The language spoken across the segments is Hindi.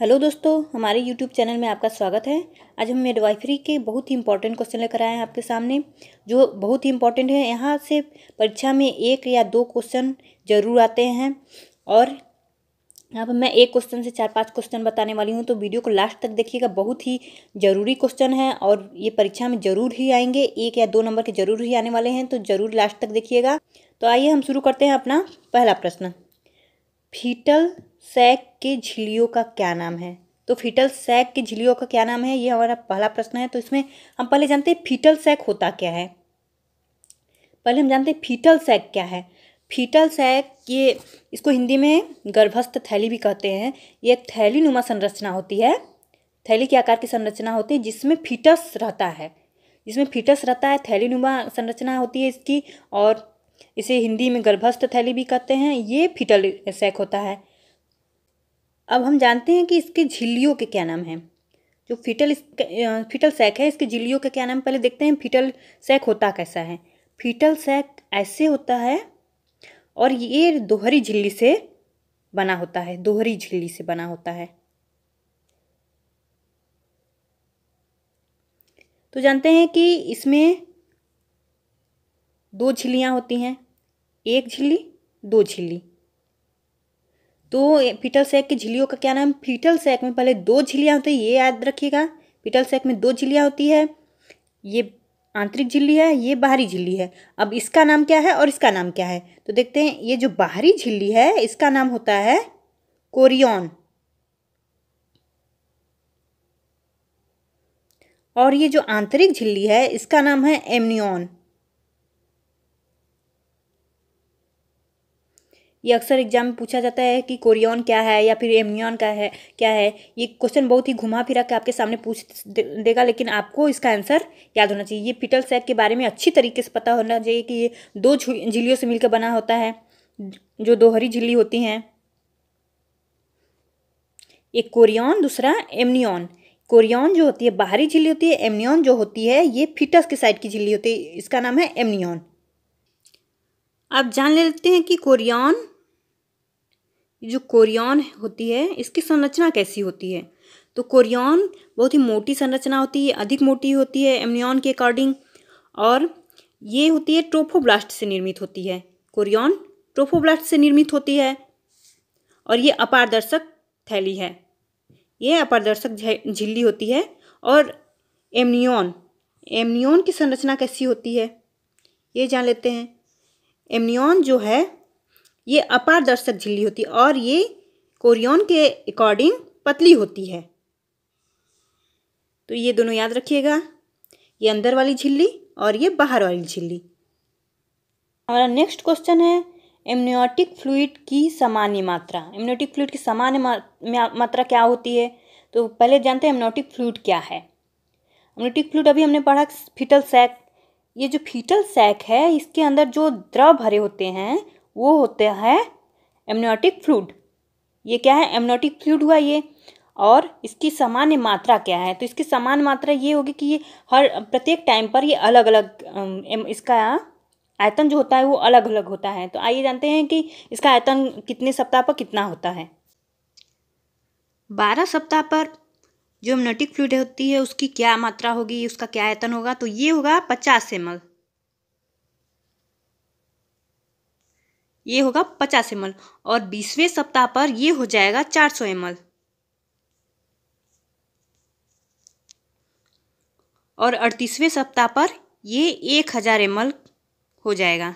हेलो दोस्तों हमारे यूट्यूब चैनल में आपका स्वागत है आज हम मेडवाइफरी के बहुत ही इंपॉर्टेंट क्वेश्चन लेकर आए हैं आपके सामने जो बहुत ही इंपॉर्टेंट है यहाँ से परीक्षा में एक या दो क्वेश्चन जरूर आते हैं और यहाँ पर मैं एक क्वेश्चन से चार पांच क्वेश्चन बताने वाली हूँ तो वीडियो को लास्ट तक देखिएगा बहुत ही ज़रूरी क्वेश्चन है और ये परीक्षा में ज़रूर ही आएंगे एक या दो नंबर के ज़रूर ही आने वाले हैं तो ज़रूर लास्ट तक देखिएगा तो आइए हम शुरू करते हैं अपना पहला प्रश्न फीटल सैक के झिल्लियों का क्या नाम है तो फीटल सैक के झिल्लियों का क्या नाम है ये हमारा पहला प्रश्न है तो इसमें हम पहले जानते हैं फीटल सैक होता क्या है पहले हम जानते हैं फीटल सैक क्या है फीटल सैक ये इसको हिंदी में गर्भस्थ थैली भी कहते हैं ये एक थैली नुमा संरचना होती है थैली के आकार की संरचना होती है जिसमें फीटस रहता है जिसमें फीटस रहता है थैली नुमा संरचना होती है इसकी और इसे हिंदी में गर्भस्थ थैली भी कहते हैं ये फीटल सैक होता है अब हम जानते हैं कि इसके झिल्लियों के क्या नाम हैं जो फीटल फीटल सैक है इसके झिल्लियों के क्या नाम पहले देखते हैं फीटल सैक होता कैसा है फीटल सैक ऐसे होता है और ये दोहरी झिल्ली से बना होता है दोहरी झिल्ली से बना होता है तो जानते हैं कि इसमें दो झिल्लियाँ होती हैं एक झिल्ली दो झिल्ली तो फीटल सैक की झिलियों का क्या नाम फीटल सैक में पहले दो झिल्लियाँ होती है ये याद रखिएगा फीटल सैक में दो झिलिया होती है ये आंतरिक झिल्ली है ये बाहरी झिल्ली है अब इसका नाम क्या है और इसका नाम क्या है तो देखते हैं ये जो बाहरी झिल्ली है इसका नाम होता है कोरियन और ये जो आंतरिक झिल्ली है इसका नाम है एमनियन ये अक्सर एग्जाम में पूछा जाता है कि कोरियन क्या है या फिर एम्नियन का है क्या है ये क्वेश्चन बहुत ही घुमा फिरा के आपके सामने पूछ देगा लेकिन आपको इसका आंसर याद होना चाहिए ये पिटल सैक के बारे में अच्छी तरीके से पता होना चाहिए कि ये दो झिल्लियों से मिलकर बना होता है जो दोहरी झिल्ली होती हैं एक कोरियन दूसरा एमनियन कोरियन जो होती है बाहरी झिल्ली होती है एमनियन जो होती है ये फिटस के साइड की झिल्ली होती है इसका नाम है एमनियन आप जान लेते हैं कि कोरियन जो कोरियन होती है इसकी संरचना कैसी होती है तो कोरियन बहुत ही मोटी संरचना होती है अधिक मोटी होती है एमनियन के अकॉर्डिंग और ये होती है ट्रोफोब्लास्ट से निर्मित होती है कोरियन ट्रोफोब्लास्ट से निर्मित होती है और ये अपारदर्शक थैली है ये अपारदर्शक झिल्ली होती है और एमनियन एमनियन की संरचना कैसी होती है ये जान लेते हैं एमनियन जो है ये अपारदर्शक झिल्ली होती है और ये कोरियन के अकॉर्डिंग पतली होती है तो ये दोनों याद रखिएगा ये अंदर वाली झिल्ली और ये बाहर वाली झिल्ली हमारा नेक्स्ट क्वेश्चन है एम्नियोटिक फ्लूड की सामान्य मात्रा एम्नियोटिक फ्लूड की सामान्य मात्रा क्या होती है तो पहले जानते हैं एमनियोटिक फ्लूड क्या है एमनियोटिक फ्लूड अभी हमने पढ़ा फीटल सैक ये जो फीटल सैक है इसके अंदर जो द्रव भरे होते हैं वो होता है एमनोटिक फ्लूड ये क्या है एमनोटिक फ्लूड हुआ ये और इसकी सामान्य मात्रा क्या है तो इसकी सामान्य मात्रा ये होगी कि ये हर प्रत्येक टाइम पर ये अलग अलग इसका आयतन जो होता है वो अलग अलग होता है तो आइए जानते हैं कि इसका आयतन कितने सप्ताह पर कितना होता है बारह सप्ताह पर जो एमनोटिक फ्लूड होती है उसकी क्या मात्रा होगी उसका क्या आयतन होगा तो ये होगा पचास एम एल ये होगा पचास एम और बीसवें सप्ताह पर ये हो जाएगा चार सौ एम और अड़तीसवें सप्ताह पर ये एक हज़ार एम हो जाएगा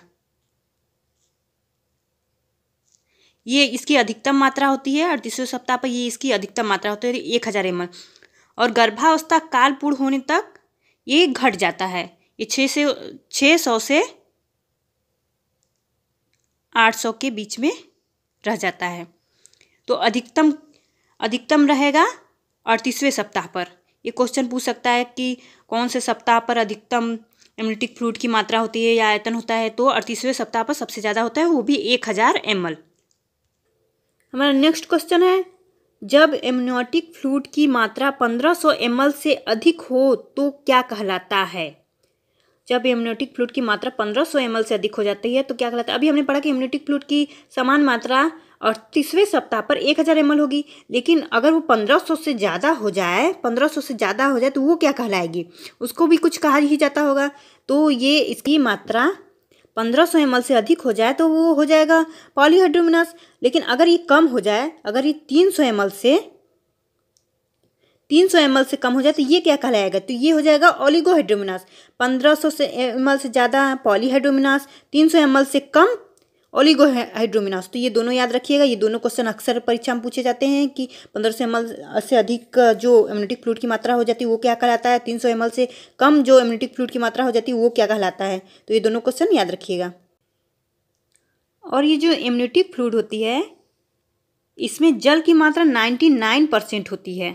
ये इसकी अधिकतम मात्रा होती है अड़तीसवें सप्ताह पर ये इसकी अधिकतम मात्रा होती है एक हज़ार एम और गर्भावस्था काल पूर्ण होने तक ये घट जाता है ये छः से छः सौ से आठ सौ के बीच में रह जाता है तो अधिकतम अधिकतम रहेगा अड़तीसवें सप्ताह पर ये क्वेश्चन पूछ सकता है कि कौन से सप्ताह पर अधिकतम एमलिटिक फ्लूड की मात्रा होती है या आयतन होता है तो अड़तीसवें सप्ताह पर सबसे ज़्यादा होता है वो भी एक हज़ार एम हमारा नेक्स्ट क्वेश्चन है जब एमनियोटिक फ्लूड की मात्रा पंद्रह सौ एम से अधिक हो तो क्या कहलाता है जब इम्यूनिटिक फ्लूड की मात्रा पंद्रह सौ एम से अधिक हो जाती है तो क्या कहलाता है अभी हमने पढ़ा कि इम्यूनिटिक फ्लूड की समान मात्रा अड़तीसवें सप्ताह पर एक हज़ार एम होगी लेकिन अगर वो पंद्रह सौ से ज़्यादा हो जाए पंद्रह सौ से ज़्यादा हो जाए तो वो क्या कहलाएगी उसको भी कुछ कहा ही जाता होगा तो ये इसकी मात्रा पंद्रह सौ एम से अधिक हो जाए तो वो हो जाएगा पॉलीहाइड्रोमिनस लेकिन अगर ये कम हो जाए अगर ये तीन सौ एम से तीन सौ एम से कम हो जाए तो ये क्या कहलाएगा तो ये हो जाएगा ओलिगोहाइड्रोमिनास पंद्रह सौ से एम से ज़्यादा पॉलीहाइड्रोमिनास तीन सौ एम से कम ओलिगो हाइड्रोमिनास तो ये दोनों याद रखिएगा ये दोनों क्वेश्चन अक्सर परीक्षा में पूछे जाते हैं कि पंद्रह सौ एम से अधिक जो इम्यूनिटिक फ्लूड की मात्रा हो जाती है वो क्या कहलाता है तीन सौ एम से कम जो इम्यूनिटिक फ्लूड की मात्रा हो जाती है वो क्या कहलाता है तो ये दोनों क्वेश्चन याद रखिएगा और ये जो इम्यूनिटिक फ्लूड होती है इसमें जल की मात्रा नाइन्टी नाइन परसेंट होती है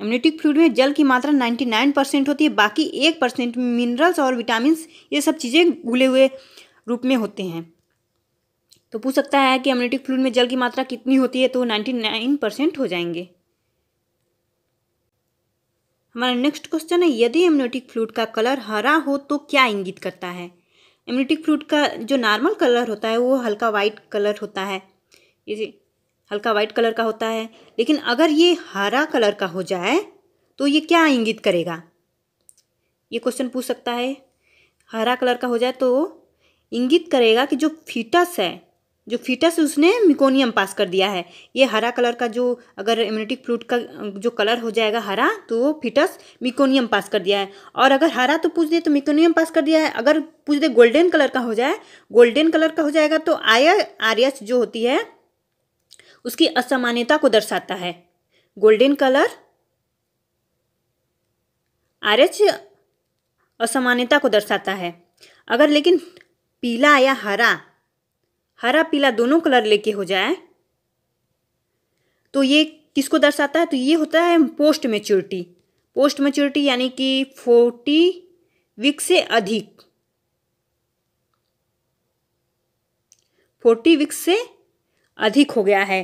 एम्यूनिटिक फ्लूड में जल की मात्रा 99 परसेंट होती है बाकी एक परसेंट मिनरल्स और विटामिन ये सब चीज़ें घुले हुए रूप में होते हैं तो पूछ सकता है कि एमनेटिक फ्लूड में जल की मात्रा कितनी होती है तो नाइन्टी नाइन परसेंट हो जाएंगे हमारा नेक्स्ट क्वेश्चन है यदि एमनेटिक फ्लूड का कलर हरा हो तो क्या इंगित करता है एमनेटिक फ्लूड का जो नॉर्मल कलर होता है वो हल्का वाइट कलर होता है इसी हल्का वाइट कलर का होता है लेकिन अगर ये हरा कलर का हो जाए तो ये क्या इंगित करेगा ये क्वेश्चन पूछ सकता है हरा कलर का हो जाए तो इंगित करेगा कि जो फीटस है जो फीटस उसने मिकोनियम पास कर दिया है ये हरा कलर का जो अगर इम्यूनिटिक फ्लूट का जो कलर हो जाएगा हरा तो वो फीटस मिकोनियम पास कर दिया है और अगर हरा तो पूछ दे तो मिकोनियम पास कर दिया है अगर पूछ दे गोल्डन कलर का हो जाए गोल्डन कलर का हो जाएगा तो आय आर जो होती है उसकी असामान्यता को दर्शाता है गोल्डन कलर आर एच असामान्यता को दर्शाता है अगर लेकिन पीला या हरा हरा पीला दोनों कलर लेके हो जाए तो ये किसको दर्शाता है तो ये होता है पोस्ट मेच्योरिटी पोस्ट मेच्योरिटी यानी कि फोर्टी वीक से अधिक फोर्टी वीक से अधिक हो गया है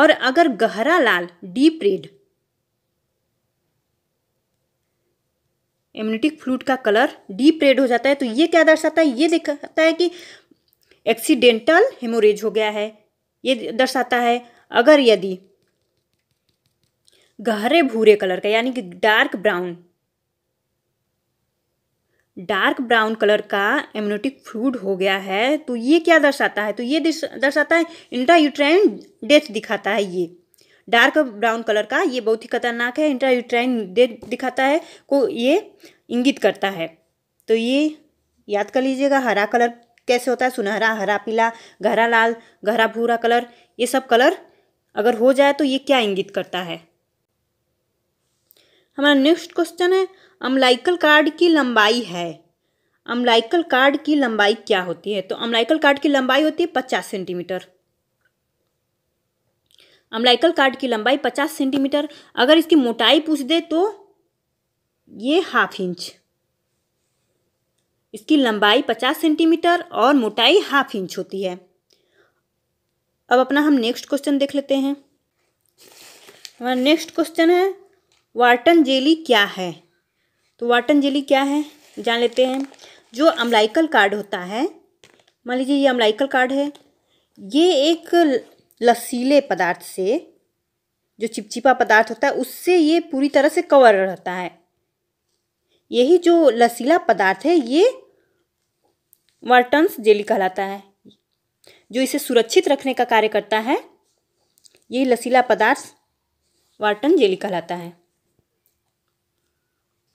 और अगर गहरा लाल डीप रेड एम्यूनिटिक फ्लूड का कलर डीप रेड हो जाता है तो ये क्या दर्शाता है ये दिखाता है कि एक्सीडेंटल हेमोरेज हो गया है ये दर्शाता है अगर यदि गहरे भूरे कलर का यानी कि dark brown dark brown colour का एमनोटिक फ्लूड हो गया है तो ये क्या दर्शाता है तो ये दर्शाता है इंट्रा यूट्राइन डेथ दिखाता है ये डार्क ब्राउन कलर का ये बहुत ही खतरनाक है इंट्रा यूट्राइन डेथ दिखाता है को ये इंगित करता है तो ये याद कर लीजिएगा हरा कलर कैसे होता है सुनहरा हरा पीला गहरा लाल गहरा भूरा कलर ये सब कलर अगर हो जाए तो ये क्या इंगित करता है हमारा नेक्स्ट क्वेश्चन है अम्लाइकल कार्ड की लंबाई है अम्लाइकल कार्ड की लंबाई क्या होती है तो अम्लाइकल कार्ड की लंबाई होती है पचास सेंटीमीटर अम्लाइकल कार्ड की लंबाई पचास सेंटीमीटर अगर इसकी मोटाई पूछ दे तो ये हाफ इंच इसकी लंबाई पचास सेंटीमीटर और मोटाई हाफ इंच होती है अब अपना हम नेक्स्ट क्वेश्चन देख लेते हैं हमारा नेक्स्ट क्वेश्चन है वार्टन जेली क्या है तो वाटन जेली क्या है जान लेते हैं जो अम्लाइकल कार्ड होता है मान लीजिए ये अम्लाइकल कार्ड है ये एक लसीले पदार्थ से जो चिपचिपा पदार्थ होता है उससे ये पूरी तरह से कवर रहता है यही जो लसीला पदार्थ है ये वार्टन्स जेली कहलाता है जो इसे सुरक्षित रखने का कार्य करता है यही लसीला पदार्थ वाटन जेली कहलाता है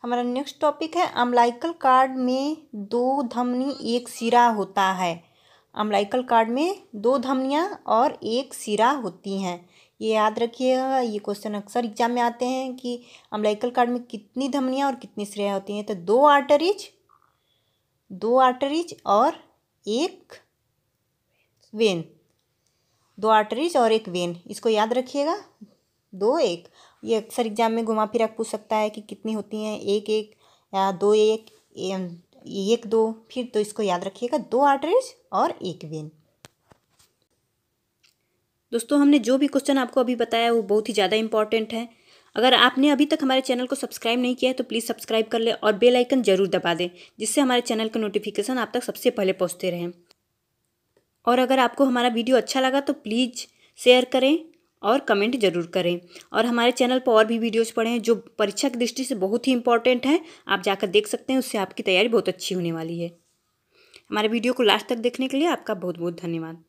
हमारा नेक्स्ट टॉपिक है अम्लाइकल कार्ड में दो धमनी एक सिरा होता है अम्लाइकल कार्ड में दो धमनियाँ और एक सिरा होती हैं ये याद रखिएगा ये क्वेश्चन अक्सर एग्जाम में आते हैं कि अम्लाइकल कार्ड में कितनी धमनियाँ और कितनी सिरा होती हैं तो दो आर्टरीज दो आर्टरीज और एक वेन दो आर्टरीज और एक वेन इसको याद रखिएगा दो एक ये अक्सर एग्ज़ाम में घुमा फिरा पूछ सकता है कि कितनी होती हैं एक एक या दो एक एक दो फिर तो इसको याद रखिएगा दो आर्टरेज और एक वेन दोस्तों हमने जो भी क्वेश्चन आपको अभी बताया वो बहुत ही ज़्यादा इंपॉर्टेंट है अगर आपने अभी तक हमारे चैनल को सब्सक्राइब नहीं किया है तो प्लीज़ सब्सक्राइब कर ले और बेल आइकन ज़रूर दबा दें जिससे हमारे चैनल का नोटिफिकेशन आप तक सबसे पहले पहुँचते रहें और अगर आपको हमारा वीडियो अच्छा लगा तो प्लीज़ शेयर करें और कमेंट जरूर करें और हमारे चैनल पर और भी वीडियोज़ पढ़ें जो परीक्षा की दृष्टि से बहुत ही इंपॉर्टेंट हैं आप जाकर देख सकते हैं उससे आपकी तैयारी बहुत अच्छी होने वाली है हमारे वीडियो को लास्ट तक देखने के लिए आपका बहुत बहुत धन्यवाद